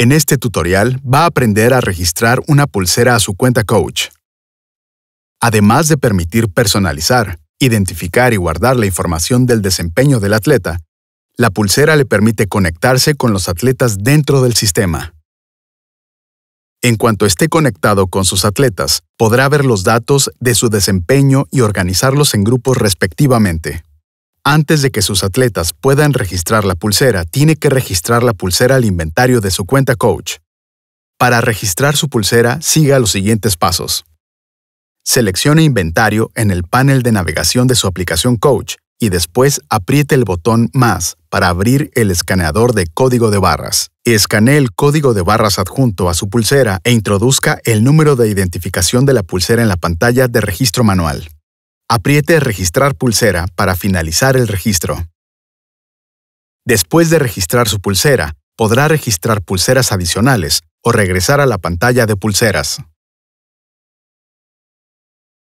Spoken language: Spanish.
En este tutorial va a aprender a registrar una pulsera a su cuenta Coach. Además de permitir personalizar, identificar y guardar la información del desempeño del atleta, la pulsera le permite conectarse con los atletas dentro del sistema. En cuanto esté conectado con sus atletas, podrá ver los datos de su desempeño y organizarlos en grupos respectivamente. Antes de que sus atletas puedan registrar la pulsera, tiene que registrar la pulsera al inventario de su cuenta coach. Para registrar su pulsera, siga los siguientes pasos. Seleccione Inventario en el panel de navegación de su aplicación Coach y después apriete el botón Más para abrir el escaneador de código de barras. Escanee el código de barras adjunto a su pulsera e introduzca el número de identificación de la pulsera en la pantalla de registro manual. Apriete Registrar pulsera para finalizar el registro. Después de registrar su pulsera, podrá registrar pulseras adicionales o regresar a la pantalla de pulseras.